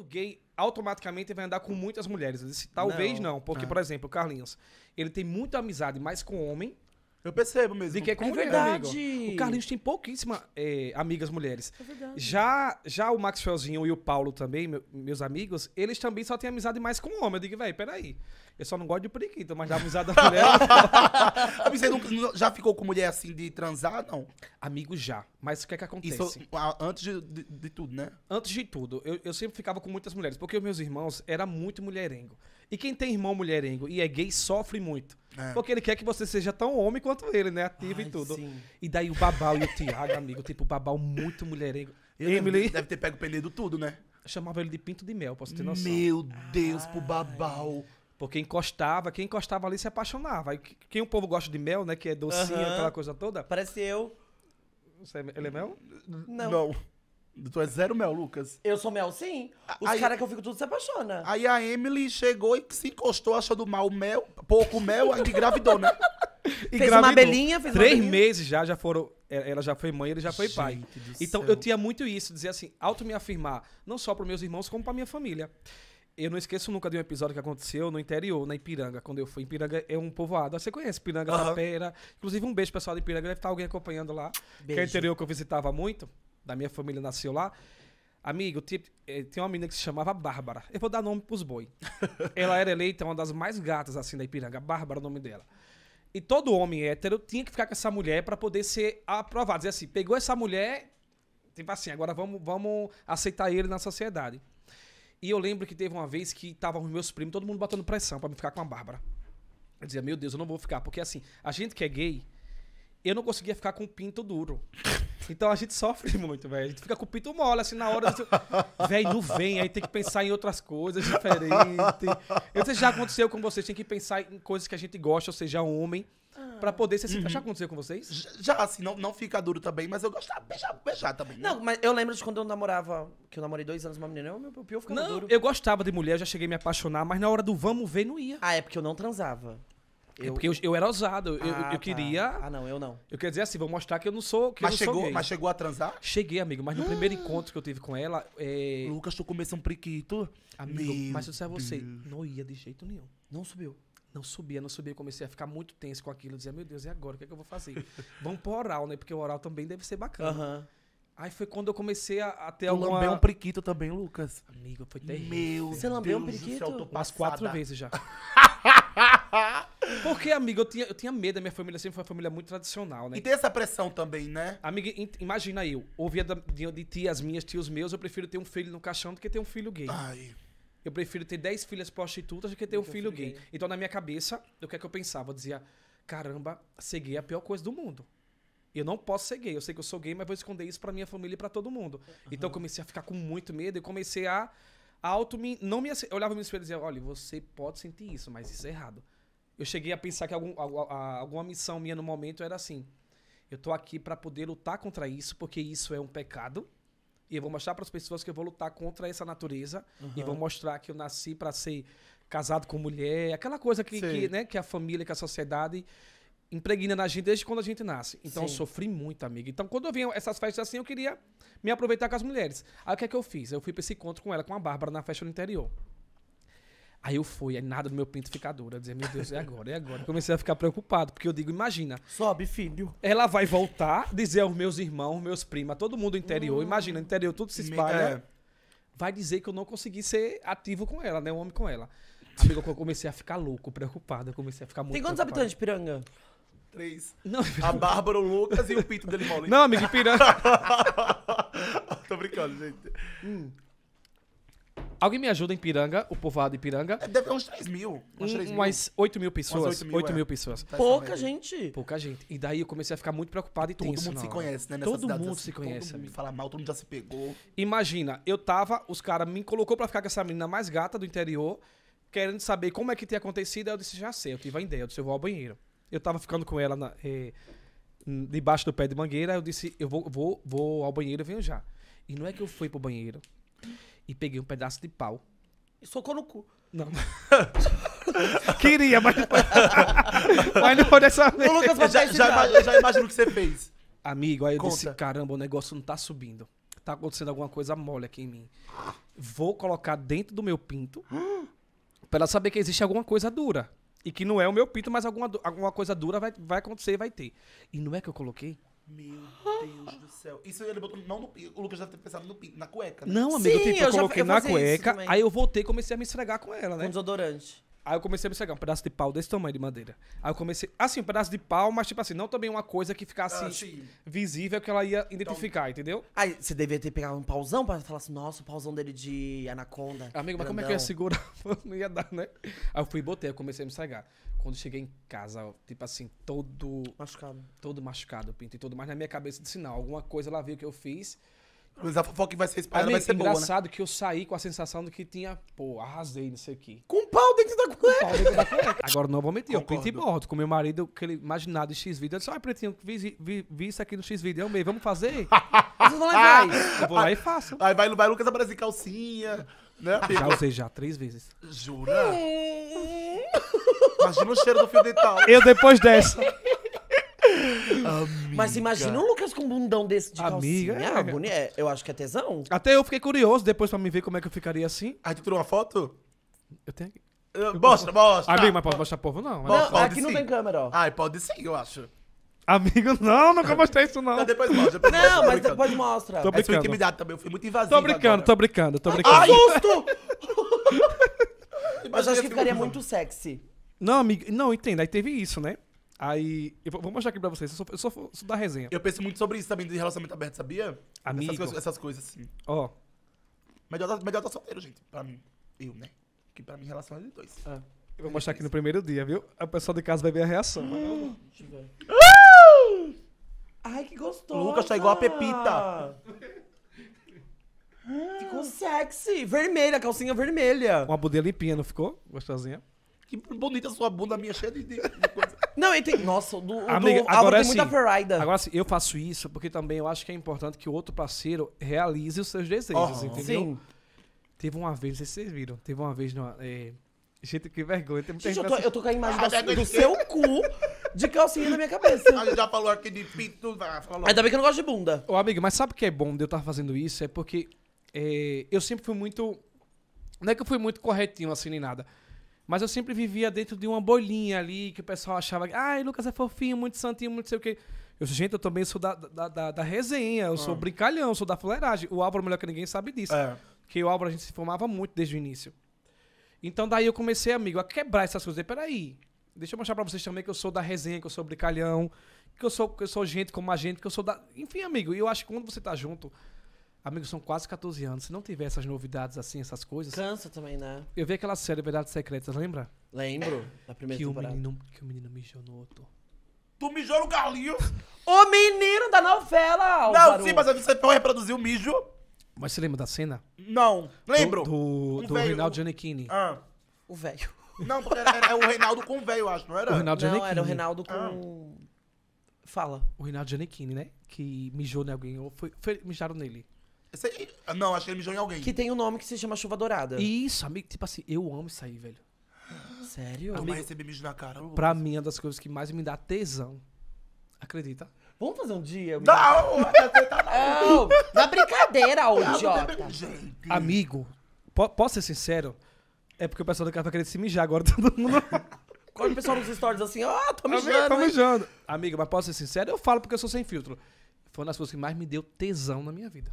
todo gay automaticamente vai andar com muitas mulheres. Talvez não, não porque, ah. por exemplo, o Carlinhos, ele tem muita amizade mais com homem eu percebo mesmo. De que é com é verdade. O Carlinhos tem pouquíssimas é, amigas mulheres. É verdade. Já, já o Maxwellzinho e o Paulo também, meu, meus amigos, eles também só têm amizade mais com homem. Eu digo, velho, peraí. Eu só não gosto de periquita, mas da amizade da mulher. Ah, você nunca, já ficou com mulher assim de transar, não? Amigo, já. Mas o que é que acontece? Isso, ah, antes de, de, de, tudo, né? Antes de tudo. Eu, eu sempre ficava com muitas mulheres, porque os meus irmãos era muito mulherengo. E quem tem irmão mulherengo e é gay sofre muito. É. Porque ele quer que você seja tão homem quanto ele, né? Ativo Ai, e tudo. Sim. E daí o Babal e o Thiago, amigo, tipo, o Babal muito mulherengo. Eu Emily. Deve ter pego o tudo, né? chamava ele de Pinto de Mel, posso ter noção. Meu Deus, Ai. pro Babal. Porque encostava, quem encostava ali se apaixonava. quem o povo gosta de mel, né? Que é docinho, uh -huh. aquela coisa toda. Parece eu. Você, é, ele é mel? Não. Não. Tu é zero mel, Lucas. Eu sou mel, sim. Os Aí- caras que eu fico tudo se apaixona. Aí a Emily chegou e se encostou achando mal o mel, pouco mel, aí engravidou, né? Fez uma abelhinha, fez uma Três meses já, já foram. É, ela já foi mãe, ele já foi pai. Gente Então céu. eu tinha muito isso, dizer assim, auto me afirmar, não só para meus irmãos, como para minha família. Eu não esqueço nunca de um episódio que aconteceu no interior, na Ipiranga, quando eu fui. Ipiranga é um povoado. Você conhece Ipiranga, da pera Inclusive, um beijo, pessoal de Ipiranga. Deve estar alguém acompanhando lá. Que é o interior que eu visitava muito da minha família nasceu lá. Amigo, tem eh, uma menina que se chamava Bárbara. Eu vou dar nome pros boi. Ela era eleita uma das mais gatas, assim, da Ipiranga. Bárbara, o nome dela. E todo homem hétero tinha que ficar com essa mulher para poder ser aprovado. Dizer assim, pegou essa mulher, tipo assim, agora vamos, vamos aceitar ele na sociedade. E eu lembro que teve uma vez que estavam os meus primos, todo mundo botando pressão para me ficar com a Bárbara. Eu dizia, meu Deus, eu não vou ficar. Porque assim, a gente que é gay, eu não conseguia ficar com o pinto duro. Então a gente sofre muito, velho. A gente fica com o pinto mole, assim, na hora. do velho, não vem. Aí tem que pensar em outras coisas diferentes. Eu sei já aconteceu com vocês, tem que pensar em coisas que a gente gosta, ou seja, homem. Pra ah. poder se uhum. Já aconteceu com vocês? Já, assim, não, não fica duro também, mas eu gostava de beijar, beijar também. Né? Não, mas eu lembro de quando eu namorava, que eu namorei dois anos uma menina, eu, meu piu ficava não, duro. Eu gostava de mulher, já cheguei a me apaixonar, mas na hora do vamos ver não ia. Ah, é porque eu não transava. É eu... É porque eu, eu era ousado. Eu, ah, eu, queria. Tá. Ah, não, eu não. Eu queria dizer assim, vou mostrar que eu não sou. mas, não chegou, sou mas chegou a transar? Cheguei, amigo, mas no primeiro encontro que eu tive com ela. É... Lucas, tu começou um priquito. Amigo, Meu mas eu disser a você, não ia de jeito nenhum. Não subiu. Não subia, não subia. Comecei a ficar muito tenso com aquilo. Eu dizia, meu Deus, e agora? O que é que eu vou fazer? Vamos pro oral, né? Porque o oral também deve ser bacana. Aí foi quando eu comecei a, a ter tu lambeu um priquito também, Lucas. Amigo, foi terrível. Meu Você lambeu um priquito? Céu, Umas quatro vezes já. Porque, amigo, eu tinha, eu tinha medo. A minha família sempre foi uma família muito tradicional, né? E tem essa pressão também, né? Amiga, imagina eu. Ouvia de, de tias minhas, tios meus, eu prefiro ter um filho no caixão do que ter um filho gay. Ai. Eu prefiro ter 10 filhas prostitutas do que ter um filho, filho gay. gay. Então, na minha cabeça, o que é que eu pensava? Eu dizia, caramba, ser gay é a pior coisa do mundo. Eu não posso ser gay. Eu sei que eu sou gay, mas vou esconder isso pra minha família e pra todo mundo. Uhum. Então, eu comecei a ficar com muito medo e comecei a auto me, não me eu olhava no espelho e dizia, olha, você pode sentir isso, mas isso é errado. Eu cheguei a pensar que algum, a, a, alguma missão minha no momento era assim: eu tô aqui para poder lutar contra isso, porque isso é um pecado. E eu vou mostrar para as pessoas que eu vou lutar contra essa natureza. Uhum. E vou mostrar que eu nasci para ser casado com mulher, aquela coisa que, que, né, que a família, que a sociedade impregna na gente desde quando a gente nasce. Então eu sofri muito, amiga. Então quando eu vinha essas festas assim, eu queria me aproveitar com as mulheres. Aí o que é que eu fiz? Eu fui pra esse encontro com ela, com a Bárbara, na festa do interior. Aí eu fui, aí nada do meu pinto ficar dura. Eu dizer meu Deus, é agora, é agora. Comecei a ficar preocupado, porque eu digo, imagina. Sobe, filho. Ela vai voltar, dizer aos meus irmãos, meus primos, todo mundo do interior. Hum. Imagina, interior, tudo se espalha. É. Vai dizer que eu não consegui ser ativo com ela, né? Um homem com ela. Amigo, eu comecei a ficar louco, preocupado. Eu comecei a ficar muito. Tem quantos preocupado. habitantes de Piranga? três. Não, a Bárbara, o Lucas e o Pito dele Paulinho. Não, amigo, piranha. Né? Tô brincando, gente. Hum. Alguém me ajuda em Piranga, o povoado de Piranga. É, deve ter uns 3 mil. Uns 3 mil. 8 é. mil pessoas. Umas 8 mil, 8 mil pessoas. Pouca gente. Pouca gente. E daí eu comecei a ficar muito preocupado e todo tenso. Todo mundo se conhece, né? Nessa todo mundo assim, se conhece. Todo mundo fala mal, todo mundo já se pegou. Imagina, eu tava, os caras me colocou pra ficar com essa menina mais gata do interior, querendo saber como é que tinha acontecido. Aí eu disse, já sei, eu tive a ideia. Eu disse, eu vou ao banheiro. Eu tava ficando com ela na, eh, debaixo do pé de mangueira. Eu disse, eu vou, vou, vou ao banheiro, venho já. E não é que eu fui pro banheiro e peguei um pedaço de pau. E socou no cu. Não. Queria, mas não foi. mas não foi dessa vez. Lucas, já, já, já imagino o que você fez. Amigo, aí eu Conta. disse, caramba, o negócio não tá subindo. Tá acontecendo alguma coisa mole aqui em mim. Vou colocar dentro do meu pinto pra ela saber que existe alguma coisa dura. E que não é o meu pinto, mas alguma, alguma coisa dura vai, vai acontecer, vai ter. E não é que eu coloquei? Meu Deus do céu. Isso ele botou não no, O Lucas deve ter pensado no pinto, na cueca. Né? Não, amigo, Sim, tipo, eu, eu coloquei já, eu na cueca, aí eu voltei e comecei a me esfregar com ela, né? Com desodorante. Aí eu comecei a pegar um pedaço de pau desse tamanho de madeira. Aí eu comecei, assim, um pedaço de pau, mas tipo assim, não também uma coisa que ficasse ah, visível que ela ia então, identificar, então... entendeu? Aí você devia ter pegado um pauzão pra falar assim, nossa, o pauzão dele de anaconda. Amigo, mas como é que eu ia segurar? não ia dar, né? Aí eu fui e botei, eu comecei a me cegar. Quando cheguei em casa, tipo assim, todo. Machucado. Todo machucado, pinto e tudo mas na minha cabeça de sinal. Alguma coisa ela viu que eu fiz. Mas a fofoca que vai ser espalhada vai ser boa, né? engraçado né? que eu saí com a sensação de que tinha, pô, arrasei nisso aqui. Com pau dentro da cueca. Com pau dentro da cueca. Agora não vou mentir, Concordo. eu pinto morto com meu marido, que ele imaginado de X-Video. Eu disse, ah, Pretinho, vi, vi, vi, isso aqui no X-Video, eu meio, vamos fazer? Vocês lá e Eu vou lá e faço. Aí vai, vai Lucas aparecer calcinha, né? Já usei já, três vezes. Jura? Imagina o cheiro do fio dental. Eu depois dessa. Mas imagina um Lucas com um bundão desse de Amiga, calcinha. Amiga, é. Boni... É, eu acho que é tesão. Até eu fiquei curioso depois pra me ver como é que eu ficaria assim. Aí tu tirou uma foto? Eu tenho aqui. Mostra, mostra. Amigo, mas pode mostrar povo não. Não, aqui não tem câmera, ó. Ah, pode sim, eu acho. Amigo, não, nunca mostrei isso não. Não, depois mostra. Depois Não, mas mostra, brincando. depois mostra. Tô brincando. intimidade também, eu fui muito invasivo Tô brincando, tô brincando, tô brincando. Ai, susto! Mas acho que ficaria muito sexy. Não, amigo, não, entenda. Aí teve isso, né? Aí, eu vou mostrar aqui pra vocês, eu sou eu da resenha. Eu penso muito sobre isso também, de relacionamento aberto, sabia? Amigo. Essas coisas, essas coisas assim. Ó. Oh. Melhor, tá, melhor tá solteiro, gente, pra mim. Eu, né? Que pra mim, relação é de dois. Ah. Eu vou mostrar aqui no primeiro dia, viu? A pessoa de casa vai ver a reação. Hum. Ai, que gostoso! Lucas tá igual a Pepita. ficou ah. sexy. Vermelha, calcinha vermelha. Uma bunda limpinha, não ficou? Gostosinha. Que bonita sua bunda, minha cheia de, de coisa. Não, ele tem. Nossa, o do, Amiga, do agora, tem é assim, muita verida. Agora, assim, eu faço isso porque também eu acho que é importante que o outro parceiro realize os seus desejos, entendeu? Sim. Teve uma vez, vocês, vocês viram, teve uma vez numa. É... Gente, que vergonha. Tem muita gente, eu, tô, eu tô com a imagem ah, do assim. seu cu de calcinha na minha cabeça. A já falou aqui de pinto. Falou. Ainda bem que eu não gosto de bunda. Ô, amigo, mas sabe o que é bom de eu estar fazendo isso? É porque é, eu sempre fui muito. Não é que eu fui muito corretinho assim nem nada. Mas eu sempre vivia dentro de uma bolinha ali, que o pessoal achava, ai, Lucas é fofinho, muito santinho, muito sei o quê. Eu disse, gente, eu também sou da, da, da, da resenha, eu ah. sou brincalhão, sou da fuleiragem. O Álvaro, é melhor que ninguém, sabe disso. É. Que o Álvaro a gente se formava muito desde o início. Então daí eu comecei, amigo, a quebrar essas coisas. peraí, deixa eu mostrar pra vocês também que eu sou da resenha, que eu sou brincalhão, que eu sou, que eu sou gente como a gente, que eu sou da. Enfim, amigo, eu acho que quando você tá junto Amigo, são quase 14 anos. Se não tiver essas novidades assim, essas coisas. Cansa também, né? Eu vi aquela série Verdades Secretas, lembra? Lembro, da primeira que temporada. O menino, que o menino mijou no outro. Tu mijou no galinho? o menino da novela! Álvaro. Não, sim, mas você foi reproduzir o mijo. Mas você lembra da cena? Não, lembro. Do, do, um do Reinaldo Giannichini. Ah. O velho. Não, porque era, era o Reinaldo com o velho, acho, não era? O Reinaldo Giannichini. Não, era o Reinaldo com... Ah. Fala. O Reinaldo Giannichini, né? Que mijou em alguém. Ou foi, foi, mijaram nele. Esse aí, ah, não, acho que ele mijou em alguém. Que tem um nome que se chama chuva dourada. Isso, amigo. Tipo assim, eu amo isso aí, velho. Sério? Amigo, Amar receber mijo na cara. Pra mim, é uma das coisas que mais me dá tesão. Acredita? Vamos fazer um dia? amigo? Não! Tá não, na é brincadeira, ô idiota. Amigo, posso ser sincero? É porque o pessoal da tá querendo se mijar agora, todo mundo. Quando o pessoal nos stories assim, ó, ah, tô mijando. Tô mijando. Amigo, mas posso ser sincero? Eu falo porque eu sou sem filtro. Foi uma das coisas que mais me deu tesão na minha vida.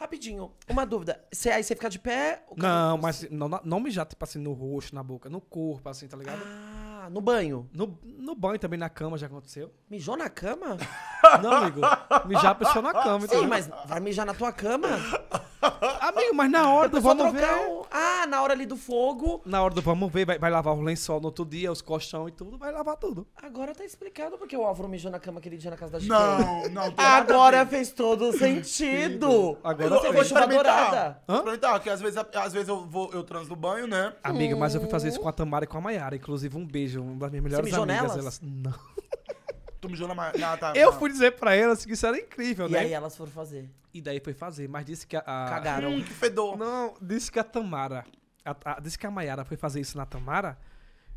Rapidinho, uma dúvida. Você, aí você fica de pé? Não, mas assim? não, não mijar, tipo assim, no rosto, na boca, no corpo, assim, tá ligado? Ah, no banho? No, no banho também, na cama já aconteceu. Mijou na cama? Não, amigo. Mijar puxou na cama. Sim, então, mas vai mijar na tua cama? amigo, mas na hora do vamos trocar ver... Um ah, na hora ali do fogo. Na hora do vamos ver, vai, vai lavar o lençol no outro dia, os colchão e tudo, vai lavar tudo. Agora tá explicado porque o Álvaro mijou na cama aquele dia na casa da Chiquinha. Não, não. Agora fez todo o sentido. Agora eu, eu vou experimentar. Hã? Experimentar, porque às vezes, às vezes eu, vou, eu transo no banho, né? Amiga, mas eu fui fazer isso hum. com a Tamara e com a Maiara. Inclusive, um beijo, uma das minhas melhores amigas. Nelas? Elas... Não. Tu mijou na. na, na Eu fui dizer pra elas que isso era incrível, E né? aí elas foram fazer. E daí foi fazer, mas disse que a. a- Cagaram. Hum, que fedor. Não, disse que a Tamara. a- a- disse que a Maiara foi fazer isso na Tamara.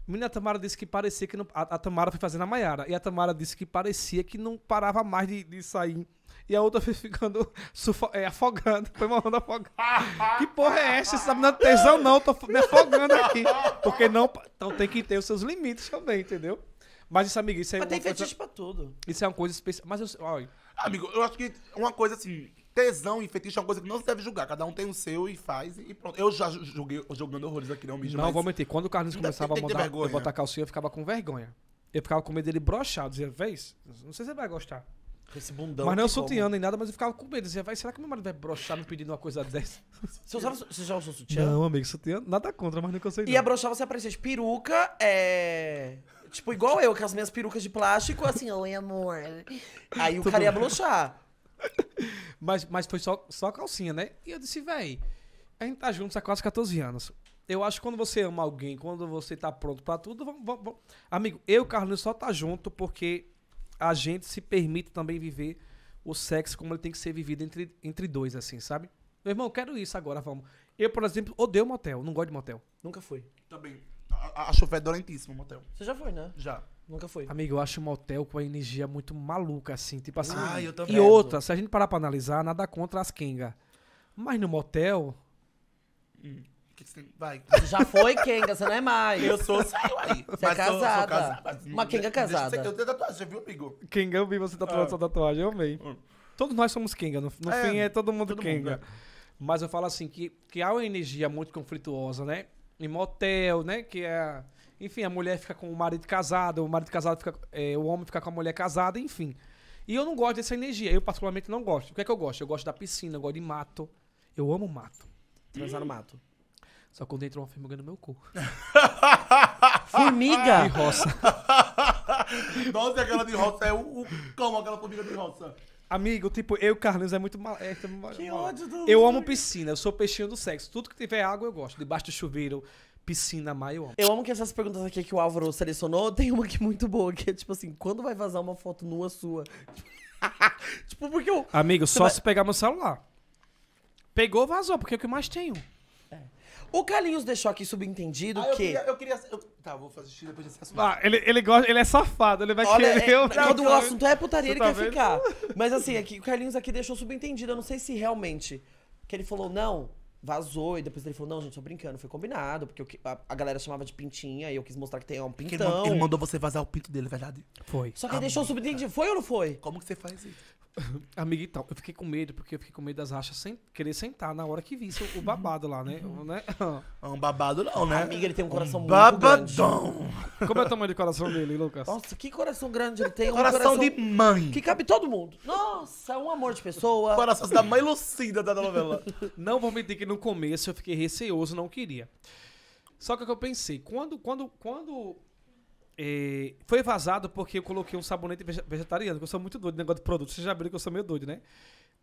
Menina, a Tamara disse que parecia que não. A, a Tamara foi fazer na Maiara. E a Tamara disse que parecia que não parava mais de, de sair. E a outra foi ficando sufo- é, afogando, foi morrendo afogada. que porra é essa? Essa menina não tem tesão não, tô me afogando aqui. Porque não. Então tem que ter os seus limites também, entendeu? Mas isso, amigo, isso é. Mas tem coisa... fetiche pra tudo. Isso é uma coisa especial. Mas eu. Olha. Amigo, eu acho que uma coisa assim. Tesão e fetiche é uma coisa que não se deve julgar. Cada um tem o seu e faz e pronto. Eu já joguei jogando horrores aqui, não me Não, mas... vou mentir. Quando o Carlinhos começava tem, tem a mandar eu botar calcinha, eu ficava com vergonha. Eu ficava com medo dele brochar. dizia, vez, não sei se você vai gostar. Esse bundão. Mas não sutiã nem nada, mas eu ficava com medo. dizia, vai, será que meu marido vai brochar me pedindo uma coisa dessa? Você, usava, você já usou sutiã? Não, amigo, sutiã, nada contra, mas não consegui. E a brochar você aparecia de peruca, é. Tipo, igual eu, com as minhas perucas de plástico, assim, oi amor. Aí o cara ia blochar. Mas, mas foi só, só calcinha, né? E eu disse, véi, a gente tá juntos há quase 14 anos. Eu acho que quando você ama alguém, quando você tá pronto para tudo, vamos, vamos, vamos. Amigo, eu e o Carlinhos só tá junto porque a gente se permite também viver o sexo como ele tem que ser vivido entre, entre dois, assim, sabe? Meu irmão, quero isso agora, vamos. Eu, por exemplo, odeio motel, não gosto de motel. Nunca fui. Tá bem acho é o motel. Você já foi, né? Já. Nunca foi. Amigo, eu acho um motel com a energia muito maluca, assim. Tipo assim. Ah, eu também. E outra, se a gente parar pra analisar, nada contra as Kenga. Mas no motel. Hum, Vai. Você já foi Kenga, você não é mais. Eu sou, saiu aí. Você é mas é casada. Sou, sou casada. Uma Kenga casada. eu tenho tatuagem, viu, amigo? Kenga, eu vi você tatuando tá ah. sua tatuagem, eu amei. Hum. Todos nós somos Kenga, no, no é, fim é todo mundo todo Kenga. Mundo, né? Mas eu falo assim, que, que há uma energia muito conflituosa, né? em motel, né? Que é. Enfim, a mulher fica com o marido casado, o marido casado fica. É, o homem fica com a mulher casada, enfim. E eu não gosto dessa energia. Eu, particularmente, não gosto. O que é que eu gosto? Eu gosto da piscina, eu gosto de mato. Eu amo mato. Transar no mato. Só quando entra uma formiga no meu cu. formiga? De roça. Nossa, aquela de roça é o, o cão, aquela formiga de roça. Amigo, tipo, eu e o Carlinhos é muito mal. É, é que ódio do. Eu amo piscina, eu sou peixinho do sexo. Tudo que tiver água eu gosto. Debaixo do chuveiro, piscina maior. Eu amo que essas perguntas aqui que o Álvaro selecionou, tem uma aqui é muito boa, que é tipo assim, quando vai vazar uma foto nua sua? tipo, porque eu. Amigo, só vai... se pegar meu celular. Pegou, vazou, porque é o que mais tenho. O Carlinhos deixou aqui subentendido ah, eu que. Queria, eu queria. Eu... Tá, vou fazer xixi depois desse assunto. Ah, ele, ele, gosta, ele é safado, ele vai Olha, é, querer. É, eu... do assunto é putaria, ele tá quer vendo? ficar. Mas assim, aqui, o Carlinhos aqui deixou subentendido, eu não sei se realmente. Que ele falou, não, vazou e depois ele falou: Não, gente, tô brincando, foi combinado, porque eu, a, a, galera chamava de pintinha e eu quis mostrar que tem é um pintão. Ele, ele, mandou você vazar o pinto dele, é verdade? Foi. Só que ele deixou subentendido. Foi ou não foi? Como que você faz isso? Amiga, então, eu fiquei com medo, porque eu fiquei com medo das rachas sem querer sentar na hora que vi o, babado lá, né? Uhum. né? Ah, um babado não, né? Amiga, ele tem um coração um muito babadão. grande. Como é o tamanho do coração dele, Lucas? Nossa, que coração grande ele tem. Coração, um coração de mãe. Que cabe todo mundo. Nossa, é um amor de pessoa. Coração da mãe Lucida da novela. Não vou mentir que não no começo eu fiquei receoso, não queria. Só que o que eu pensei, quando, quando, quando é, foi vazado porque eu coloquei um sabonete vegetariano, que eu sou muito doido negócio de produto. Vocês já viram que eu sou meio doido, né?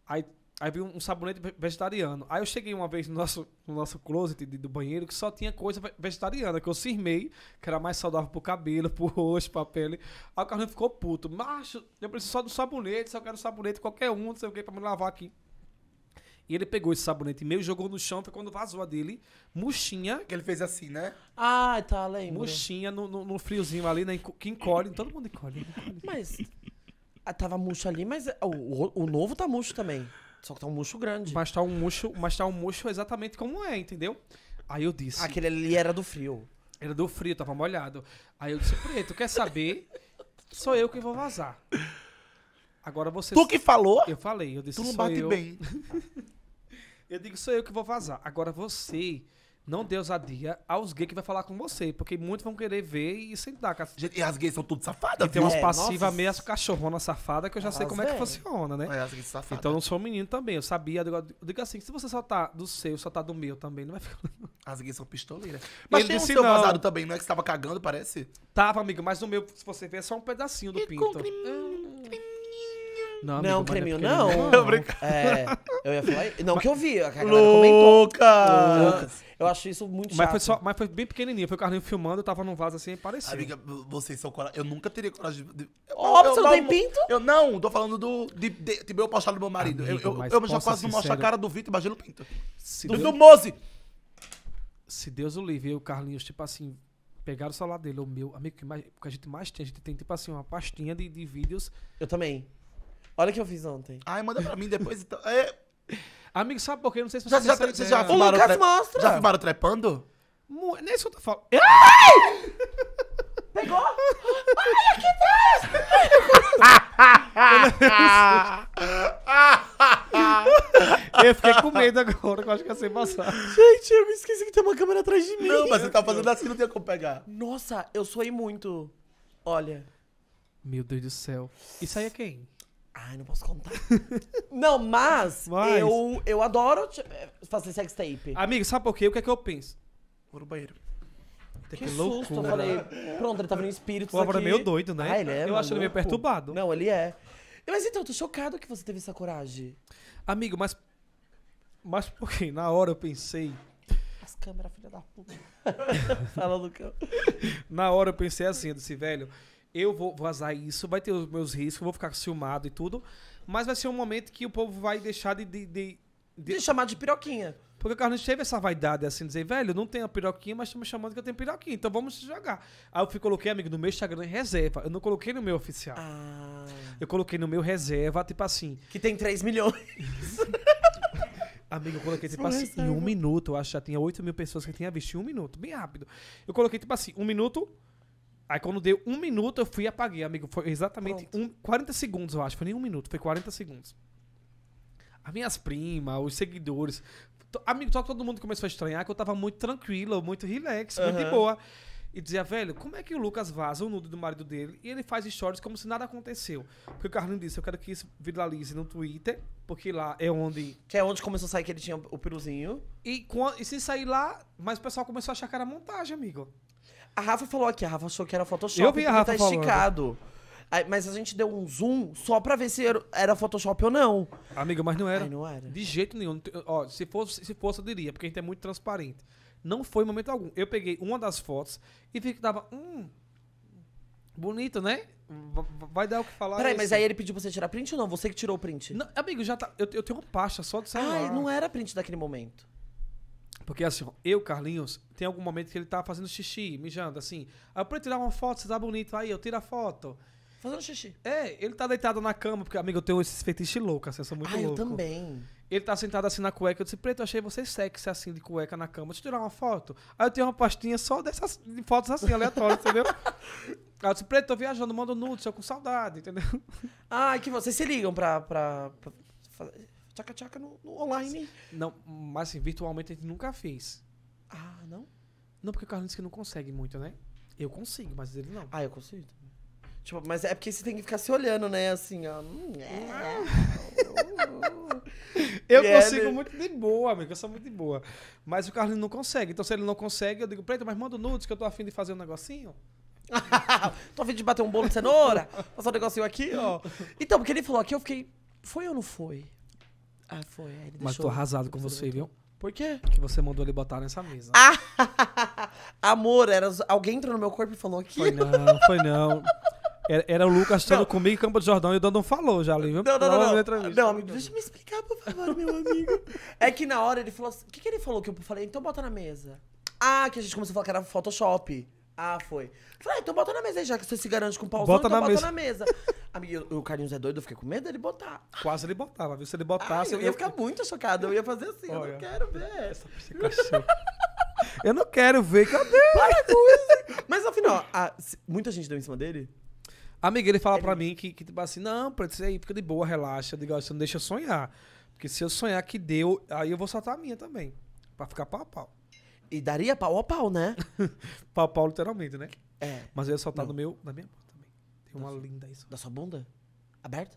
Aí, aí vi um, sabonete vegetariano. Aí eu cheguei uma vez no nosso, no nosso closet de, do banheiro que só tinha coisa vegetariana, que eu cirmei, que era mais saudável pro cabelo, pro rosto, pra pele. Aí o carro ficou puto. Macho, eu preciso só do sabonete, só quero sabonete qualquer um, não sei o que, pra me lavar aqui. E ele pegou esse sabonete meio jogou no chão. Foi quando vazou a dele. Murchinha. Que ele fez assim, né? Ah, tá, lembro. Murchinha no, no, no friozinho ali, né? Que encolhe. Todo mundo encolhe. encolhe. Mas. Ah, tava murcho ali, mas ah, o, o, o novo tá murcho também. Só que tá um murcho grande. Mas tá um murcho, mas tá um murcho exatamente como é, entendeu? Aí eu disse. Aquele ali era do frio. Era do frio, tava molhado. Aí eu disse, preto, quer saber? Sou eu que vou vazar. Agora você. Tu que falou? Eu falei, eu disse. Tu não bate eu. bem. Eu digo, sou eu que vou vazar. Agora você não dê ousadia aos gays que vai falar com você, porque muitos vão querer ver e sentar. Gente, e as gays são tudo safadas, E tem umas é, passivas meio cachorrona safada que eu já sei como é que é. funciona, né? É, as gays safadas. Então eu não sou menino também, eu sabia. Eu digo assim, se você soltar do seu, soltar do meu também, não vai ficar... As gays são pistoleiras. Mas tem disse, seu não. vazado também, não é que você tava cagando, parece? Tava, amigo, mas no meu, se você ver, é só um pedacinho do e pinto. Com... Não, não amigo, não. creminho, é não. É, eu ia falar. Não, mas, que eu vi, a galera comentou. Lucas! Eu acho isso muito chato. Mas foi, só, mas foi bem pequenininho. Foi o Carlinhos filmando, eu tava num vaso assim, é parecia. Amiga, vocês são coragem. Eu nunca teria coragem de. Óbvio, você não tem pinto? Eu não, tô falando do. De, de, de tipo, meu postado do meu marido. Amigo, eu eu, eu já quase não mostro a cara do Vitor, imagina o pinto. Se do, Deus, do Mose! Se Deus o livre, o Carlinhos, tipo assim, pegaram o celular dele, o meu, amigo, que o que a gente mais tem, a gente tem, tipo assim, uma pastinha de, de vídeos. Eu também. Olha o que eu fiz ontem. Ai, manda pra mim depois então. É... Amigo, sabe por quê? Não sei se você já, já, já, é. já O Lucas tre... mostra. Já filmaram trepando? Nem isso que eu tô falando. Ai! Pegou? Ai, que Deus! eu fiquei com medo agora, que eu acho que ia ser passar. Gente, eu me esqueci que tem uma câmera atrás de mim. Não, mas você tá fazendo assim, não tem como pegar. Nossa, eu suei muito. Olha. Meu Deus do céu. Isso aí é quem? Ai, não posso contar. não, mas, Mas- Eu, eu adoro tipo, fazer fazer sextape. Amigo, sabe por quê? O que é que eu penso? Vou no banheiro. Que susto, eu falei. Pronto, ele tava tá no espírito. O Álvaro é meio doido, né? Ah, ele é, Eu acho ele meio perturbado. Não, ele é. Mas então, eu tô chocado que você teve essa coragem. Amigo, mas. Mas por quê? Na hora eu pensei. As câmeras, filha da puta. Fala, Lucão. Na hora eu pensei assim, eu disse, velho, eu vou vazar isso, vai ter os meus riscos, vou ficar filmado e tudo. Mas vai ser um momento que o povo vai deixar de. de, de, de... de chamar de piroquinha. Porque o Carlos teve essa vaidade assim, dizer, velho, não tenho a piroquinha, mas estão me chamando que eu tenho piroquinha, então vamos jogar. Aí eu coloquei, amigo, no meu Instagram em reserva. Eu não coloquei no meu oficial. Ah. Eu coloquei no meu reserva, tipo assim. Que tem 3 milhões. Amigo, eu coloquei, tipo assim, em um minuto, eu acho que já tinha 8 mil pessoas que tinham visto em um minuto, bem rápido. Eu coloquei, tipo assim, um minuto, Aí quando deu um minuto, eu fui e apaguei, amigo. Foi exatamente um, 40 segundos, eu acho. Foi nem um minuto, foi 40 segundos. As minhas primas, os seguidores. Amigo, só todo mundo começou a estranhar que eu tava muito tranquilo, muito relax, uhum. muito de boa. E dizia, velho, como é que o Lucas vaza o nudo do marido dele e ele faz stories como se nada aconteceu? Porque o Carlinhos disse, eu quero que isso viralize no Twitter, porque lá é onde... Que é onde começou a sair que ele tinha o piruzinho. E, e se sair lá, mas o pessoal começou a achar que era montagem, amigo. A Rafa falou aqui, a Rafa achou que era Photoshop. Eu vi a Rafa tá esticado. Aí, mas a gente deu um zoom só pra ver se era- Photoshop ou não. Amiga, mas não era. Ai, não era. De jeito nenhum. Ó, se fosse, se fosse, eu diria, porque a gente é muito transparente. Não foi momento algum. Eu peguei uma das fotos e vi que dava. Hum. Bonito, né? Vai dar o que falar. Peraí, mas aí ele pediu pra você tirar print ou não? Você que tirou o print. Não, amigo, já tá. Eu, eu tenho uma pasta só de celular. Ai, não era print daquele momento. Porque assim, eu, Carlinhos, tem algum momento que ele tá fazendo xixi, mijando, assim. Aí eu pra tirar uma foto, você tá bonito, aí eu tiro a foto. Fazendo xixi. É, ele tá deitado na cama, porque, amigo, eu tenho esses feitiços loucos, assim, eu sou muito ah, louco. eu também. Ele tá sentado assim na cueca, eu disse, preto, eu achei você sexy assim, de cueca na cama, deixa eu tirar uma foto. Aí eu tenho uma pastinha só dessas de fotos assim, aleatórias, entendeu? Aí eu disse, preto, tô viajando, manda nudes, eu com saudade, entendeu? Ah, que vocês se ligam pra... pra, pra fazer tchaca-tchaca no, no, online. Não, mas assim, virtualmente a gente nunca fez. Ah, não? Não, porque o Carlos disse que não consegue muito, né? Eu consigo, mas ele não. Ah, eu consigo também. Tipo, mas é porque você tem que ficar se olhando, né? Assim, ó. Hum, é. ah. eu yeah, consigo muito de boa, amigo. Eu sou muito de boa. Mas o Carlos não consegue. Então, se ele não consegue, eu digo, Preto, mas manda o nudes que eu tô afim de fazer um negocinho. tô afim de bater um bolo de cenoura, passar um negocinho aqui, ó. Então, porque ele falou aqui, eu fiquei. Foi ou não foi? Ah, foi. Ele Mas tô arrasado com você, viu? Por quê? Que você mandou ele botar nessa mesa. Ah, amor, era... alguém entrou no meu corpo e falou aqui. Foi não, foi não. Era, era o Lucas estando comigo em Campo de Jordão e o Dandão falou já ali, viu? Não, não, não. Não, não amigo, deixa eu me explicar, por favor, meu amigo. É que na hora ele falou assim, o que, que ele falou que eu falei? Então bota na mesa. Ah, que a gente começou a falar que era Photoshop. Ah, foi. Falei, ah, então bota na mesa aí, já que você se garante com o pauzão, bota, então na, bota mesa. na mesa. Amigo, o Carlinhos é doido, eu fiquei com medo dele botar. Quase ele botava, viu? Se ele botasse... Ai, eu ia eu... ficar muito chocado, eu ia fazer assim, Olha, eu não quero ver. Essa psicação. É eu não quero ver, cadê? Para com isso. Mas afinal, a, muita gente deu em cima dele? Amiga, ele fala ele... pra mim que, que tipo assim, não, pra dizer aí, fica de boa, relaxa. diga você não deixa eu sonhar. Porque se eu sonhar que deu, aí eu vou soltar a minha também. Pra ficar pau a pau. E daria pau a pau, né? pau a pau, literalmente, né? É. Mas eu ia soltar no meu, na minha mão também. Tem uma da linda isso. Da sua bunda? Aberta?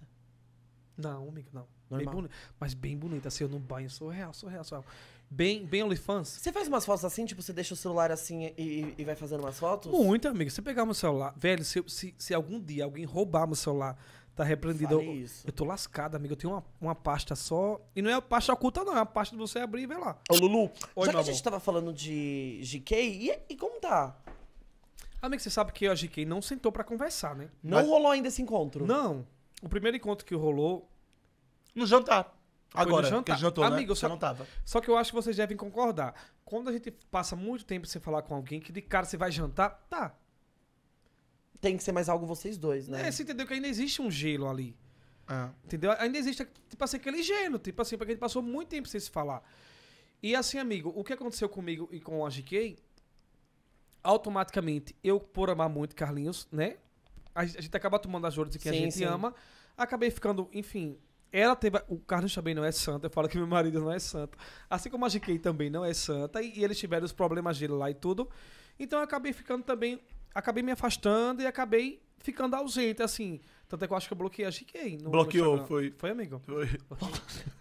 Não, amigo, não. Normal. Bem bonita. Mas bem bonita, assim, eu no banho, sou real, sou real, sou real. Bem, bem OnlyFans. Você faz umas fotos assim, tipo, você deixa o celular assim e, e vai fazendo umas fotos? Muito, amigo. Você pegar meu celular, velho, se, se, se algum dia alguém roubar meu celular Tá repreendido. eu, isso. eu tô lascado, amigo. Eu tenho uma, uma pasta só. E não é pasta oculta, não. É uma pasta de você abrir e ver lá. Ô, Lulu, Oi, já que a gente tava falando de GK, e, e como tá? Amigo, você sabe que a GK não sentou pra conversar, né? Não Mas- rolou ainda esse encontro? Não. O primeiro encontro que rolou. No jantar. Agora, no Agora, jantar. porque jantou, né? Amigo, Você só- não tava. Só que eu acho que vocês devem concordar. Quando a gente passa muito tempo sem falar com alguém, que de cara você vai jantar, tá tem que ser mais algo vocês dois, né? É, você entendeu que ainda existe um gelo ali. É. Entendeu? Ainda existe, tipo assim, aquele gelo, tipo assim, porque a gente passou muito tempo sem se falar. E assim, amigo, o que aconteceu comigo e com a GK, automaticamente, eu, por amar muito Carlinhos, né? A gente, a gente acaba tomando as dores de quem sim, a gente sim. ama. Acabei ficando, enfim, ela teve. O Carlos também não é santo. Eu falo que meu marido não é santo. Assim como a GK também não é santa. E, e eles tiveram os problemas dele lá e tudo. Então eu acabei ficando também acabei me afastando e acabei ficando ausente, assim. Tanto é que eu acho que eu bloqueei a GK. No Bloqueou, foi. Foi, amigo? Foi.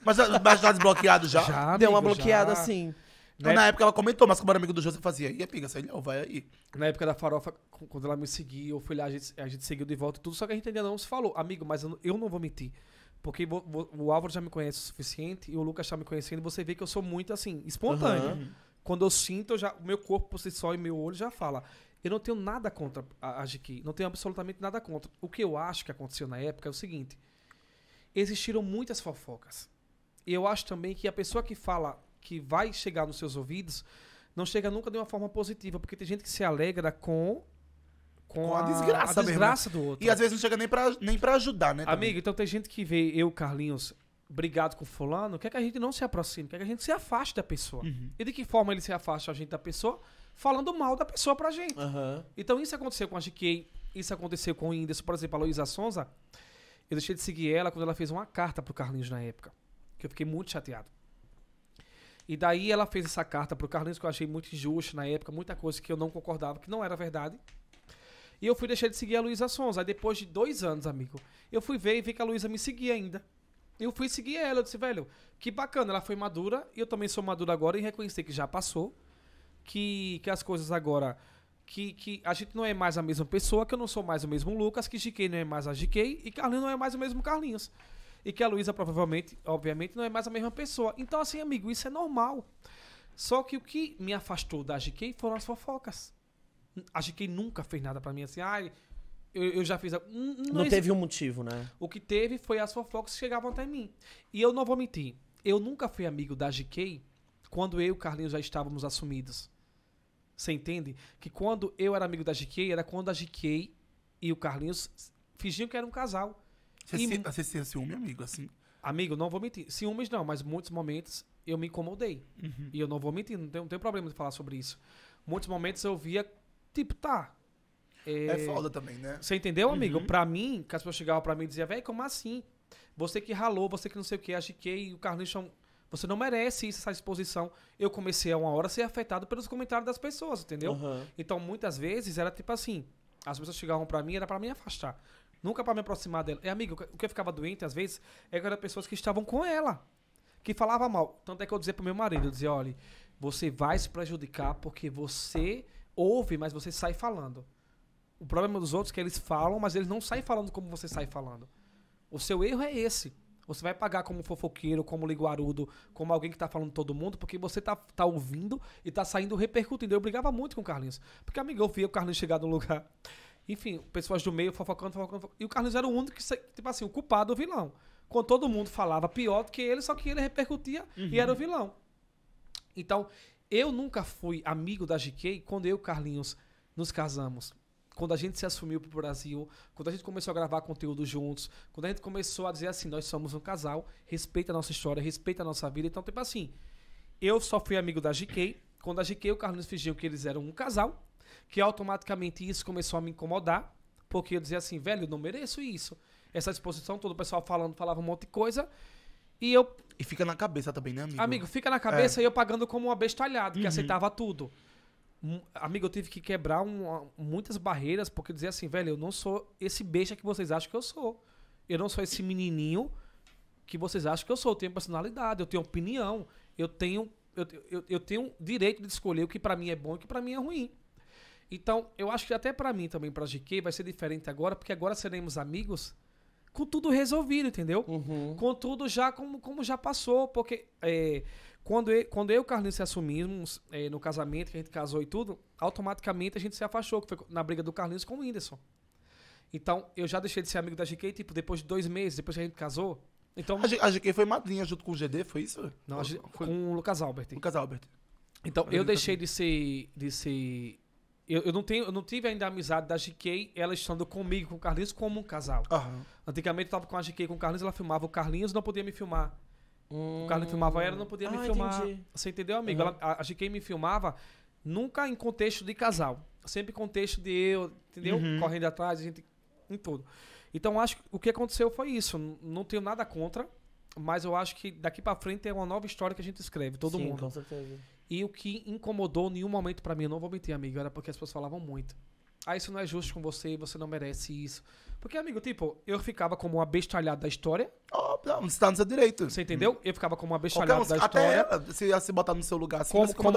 mas, mas tá desbloqueado já? Já, Deu amigo, uma bloqueada, já. Assim. Na, na época ela comentou, mas como era amigo do José, fazia, e a pinga, sai não, vai aí. Na época da farofa, quando ela me seguiu, eu fui lá, a gente, a gente seguiu de volta e tudo, só que a gente ainda não se falou. Amigo, mas eu, eu não vou mentir. Porque o Álvaro já me conhece o suficiente e o Lucas já tá me conhecendo, você vê que eu sou muito, assim, espontâneo. Uhum. Quando eu sinto, já, o meu corpo por si só e meu olho já fala. Eu não tenho nada contra a GQ, não tenho absolutamente nada contra. O que eu acho que aconteceu na época é o seguinte: existiram muitas fofocas. E eu acho também que a pessoa que fala que vai chegar nos seus ouvidos não chega nunca de uma forma positiva, porque tem gente que se alegra com com, com a, a, desgraça, a né? desgraça do outro. E às vezes não chega nem pra, nem pra ajudar, né? Amigo, também. então tem gente que vê eu, Carlinhos, brigado com fulano, quer que a gente não se aproxime, quer que a gente se afaste da pessoa. Uhum. E de que forma ele se afasta a gente da pessoa? falando mal da pessoa pra gente. Uhum. Então isso aconteceu com a GK, isso aconteceu com o Inderson, por exemplo, a Luísa Sonza. Eu deixei de seguir ela quando ela fez uma carta pro Carlinhos na época, que eu fiquei muito chateado. E daí ela fez essa carta pro Carlinhos que eu achei muito injusta na época, muita coisa que eu não concordava, que não era verdade. E eu fui deixar de seguir a Luísa Sonza. Aí depois de dois anos, amigo, eu fui ver e vi que a Luísa me seguia ainda. Eu fui seguir ela, eu disse, velho, que bacana, ela foi madura, e eu também sou madura agora e reconheci que já passou que, que as coisas agora. Que, que a gente não é mais a mesma pessoa, que eu não sou mais o mesmo Lucas, que GK não é mais a GK e Carlinhos não é mais o mesmo Carlinhos. E que a Luísa provavelmente, obviamente, não é mais a mesma pessoa. Então, assim, amigo, isso é normal. Só que o que me afastou da GK foram as fofocas. A GK nunca fez nada para mim assim, ai, eu, eu, já fiz. A... Não, não teve um motivo, né? O que teve foi as fofocas que chegavam até mim. E eu não vou mentir, eu nunca fui amigo da GK quando eu e o Carlinhos já estávamos assumidos. Você entende? Que quando eu era amigo da GK, era quando a GK e o Carlinhos fingiam que era um casal. Você, e... Ah, ciúme, amigo, assim? Amigo, não vou mentir. Ciúmes não, mas muitos momentos eu me incomodei. Uhum. E eu não vou mentir, não tem, não problema de falar sobre isso. Muitos momentos eu via, tipo, tá. É, é foda também, né? Você entendeu, amigo? Uhum. Pra mim, que as pessoas chegavam pra mim e diziam, velho, como assim? Você que ralou, você que não sei o que, a GK e o Carlinhos são você não merece isso, essa exposição. Eu comecei a uma hora a ser afetado pelos comentários das pessoas, entendeu? Uhum. Então, muitas vezes, era tipo assim: as pessoas chegavam para mim, era para me afastar. Nunca para me aproximar dela. E, amigo, o que eu ficava doente, às vezes, é que eram pessoas que estavam com ela, que falava mal. Tanto é que eu dizia pro meu marido, eu dizia, olha, você vai se prejudicar porque você ouve, mas você sai falando. O problema dos outros é que eles falam, mas eles não saem falando como você sai falando. O seu erro é esse. Você vai pagar como fofoqueiro, como liguarudo, como alguém que tá falando todo mundo, porque você tá, tá ouvindo e tá saindo repercutindo. Eu brigava muito com o Carlinhos. Porque, amigo, eu via o Carlinhos chegar no lugar. Enfim, pessoas do meio fofocando, fofocando, fofocando. E o Carlinhos era o único que, tipo assim, o culpado, o vilão. Quando todo mundo falava pior do que ele, só que ele repercutia uhum. e era o uhum. vilão. Então, eu nunca fui amigo da GK quando eu e o Carlinhos nos casamos quando a gente se assumiu pro Brasil, quando a gente começou a gravar conteúdo juntos, quando a gente começou a dizer assim, nós somos um casal, respeita a nossa história, respeita a nossa vida. Então, tipo assim, eu só fui amigo da GK, quando a GK e o Carlos fingiam que eles eram um casal, que automaticamente isso começou a me incomodar, porque eu dizia assim, velho, eu não mereço isso. Essa exposição toda, o pessoal falando, falava um monte de coisa, e eu... E fica na cabeça também, né, amigo? Amigo, fica na é. cabeça é. e eu pagando como um abestalhado uhum. que aceitava tudo amigo, eu tive que quebrar um, muitas barreiras, porque dizer assim, velho, eu não sou esse besta que vocês acham que eu sou. Eu não sou esse menininho que vocês acham que eu sou. Eu tenho personalidade, eu tenho opinião, eu tenho, eu, eu, eu tenho direito de escolher o que para mim é bom e o que para mim é ruim. Então, eu acho que até para mim também, pra GQ, vai ser diferente agora, porque agora seremos amigos com tudo resolvido, entendeu? Uhum. Com tudo já como, como já passou, porque... É, quando eu, quando eu e o Carlinhos se assumimos é, no casamento, que a gente casou e tudo, automaticamente a gente se afastou, que foi na briga do Carlinhos com o Whindersson. Então, eu já deixei de ser amigo da GK, tipo, depois de dois meses, depois que a gente casou. Então, a, G, a GK foi madrinha junto com o GD, foi isso? Não, a foi... com o Lucas Albert. Lucas Albert. Então, eu deixei de ser. De ser eu, eu, não tenho, eu não tive ainda a amizade da GK, ela estando comigo, com o Carlinhos, como um casal. Uhum. Antigamente eu tava com a GK com o Carlinhos, ela filmava o Carlinhos, não podia me filmar. Hum. O cara não filmava ela, não podia me ah, filmar. Entendi. Você entendeu, amigo? Uhum. Ela, a, a quem me filmava nunca em contexto de casal. Sempre contexto de eu, entendeu? Uhum. Correndo atrás, a gente. em tudo. Então acho que o que aconteceu foi isso. Não tenho nada contra, mas eu acho que daqui para frente é uma nova história que a gente escreve, todo Sim, mundo. Com certeza. E o que incomodou em nenhum momento para mim, eu não vou mentir, amigo, era porque as pessoas falavam muito ah, isso não é justo com você, você não merece isso. Porque, amigo, tipo, eu ficava como uma bestalhada da história. Oh, não, você tá no seu direito. Você entendeu? Eu ficava como uma bestalhada da história. Até ela se ia se botar no seu lugar, assim, como, você Como,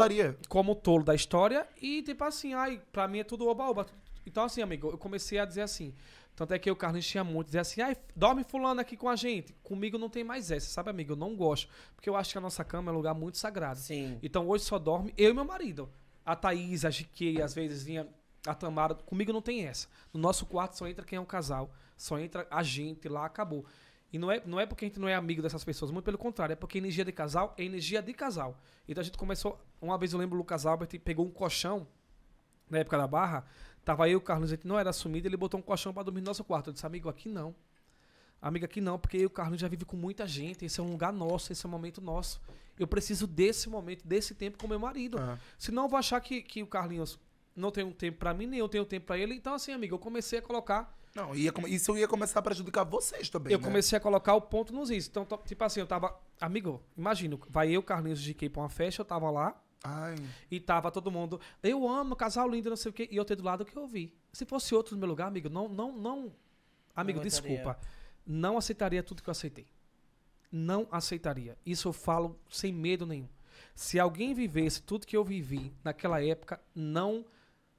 como tolo da história. E, tipo assim, ai, pra mim é tudo oba-oba. Então, assim, amigo, eu comecei a dizer assim. Tanto é que o Carlinhos tinha muito, dizia assim, ai, dorme fulano aqui com a gente. Comigo não tem mais essa, sabe, amigo? Eu não gosto. Porque eu acho que a nossa cama é um lugar muito sagrado. Sim. Então hoje só dorme eu e meu marido. A Thaís, a Giquei, às vezes vinha a Tamara, comigo não tem essa. No nosso quarto só entra quem é um casal, só entra a gente lá, acabou. E não é, não é porque a gente não é amigo dessas pessoas, muito pelo contrário, é porque é energia de casal é energia de casal. Então a gente começou, uma vez eu lembro o Lucas Albert pegou um colchão, na época da Barra, tava eu o Carlos, a gente não era assumido, ele botou um colchão para dormir no nosso quarto. Eu disse, amigo, aqui não. Amiga, aqui não, porque eu e o Carlos já vive com muita gente, esse é um lugar nosso, esse é um momento nosso. Eu preciso desse momento, desse tempo com meu marido. Uhum. Senão eu vou achar que, que o Carlinhos não tenho tempo para mim, nem eu tenho tempo para ele. Então, assim, amigo, eu comecei a colocar. Não, ia, isso ia começar a prejudicar vocês também. Eu né? comecei a colocar o ponto nos is. Então, tipo assim, eu tava. Amigo, imagina, vai eu, Carlinhos de Key pra uma festa, eu tava lá. Ai. E tava todo mundo. Eu amo, casal lindo, não sei o quê. E eu ter do lado que eu vi. Se fosse outro no meu lugar, amigo, não, não, não. Amigo, não desculpa. Não aceitaria tudo que eu aceitei. Não aceitaria. Isso eu falo sem medo nenhum. Se alguém vivesse tudo que eu vivi naquela época, não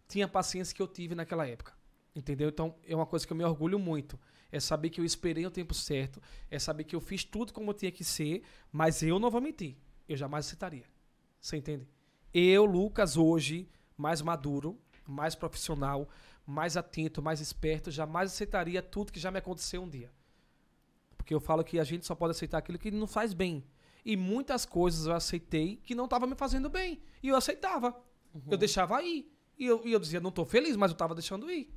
tinha a paciência que eu tive naquela época. Entendeu? Então é uma coisa que eu me orgulho muito. É saber que eu esperei o tempo certo, é saber que eu fiz tudo como tinha que ser, mas eu não vou mentir. Eu jamais aceitaria. Você entende? Eu, Lucas, hoje, mais maduro, mais profissional, mais atento, mais esperto, jamais aceitaria tudo que já me aconteceu um dia. Porque eu falo que a gente só pode aceitar aquilo que não faz bem. E muitas coisas eu aceitei que não estava me fazendo bem. E eu aceitava. Uhum. Eu deixava aí. E eu, e eu dizia, não estou feliz, mas eu estava deixando ir.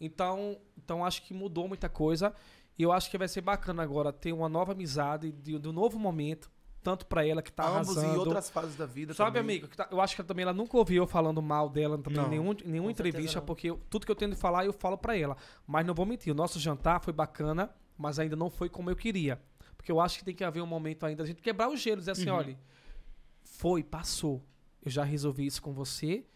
Então, então acho que mudou muita coisa. E eu acho que vai ser bacana agora ter uma nova amizade, de, de um novo momento, tanto para ela que tá Ambos arrasando. em outras fases da vida Sabe, também. amigo, tá, eu acho que também ela nunca ouviu eu falando mal dela também, em nenhum, nenhuma entrevista, porque eu, tudo que eu tenho de falar eu falo para ela. Mas não vou mentir, o nosso jantar foi bacana, mas ainda não foi como eu queria. Porque eu acho que tem que haver um momento ainda, a gente quebrar o gelo, dizer assim, uhum. olha, foi, passou. Eu já resolvi isso com você,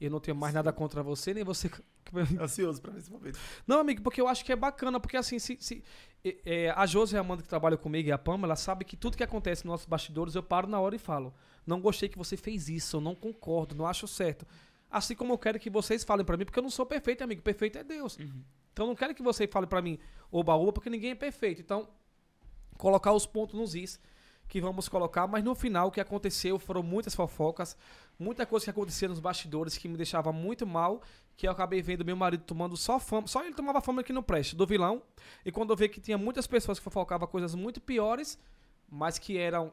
eu não tenho mais Sim. nada contra você, nem você. Ansioso pra ver esse momento. Não, amigo, porque eu acho que é bacana, porque assim, se, se é, a Josi e é a Amanda que trabalha comigo e a Pamela, ela sabe que tudo que acontece nos nossos bastidores eu paro na hora e falo: não gostei que você fez isso, eu não concordo, não acho certo. Assim como eu quero que vocês falem para mim, porque eu não sou perfeito, amigo. Perfeito é Deus. Uhum. Então eu não quero que você fale para mim oba oba, porque ninguém é perfeito. Então, colocar os pontos nos is que vamos colocar, mas no final o que aconteceu foram muitas fofocas, muita coisa que acontecia nos bastidores que me deixava muito mal, que eu acabei vendo meu marido tomando só fama, só ele tomava fama aqui no presta, do vilão. E quando eu vi que tinha muitas pessoas que fofocavam coisas muito piores, mas que eram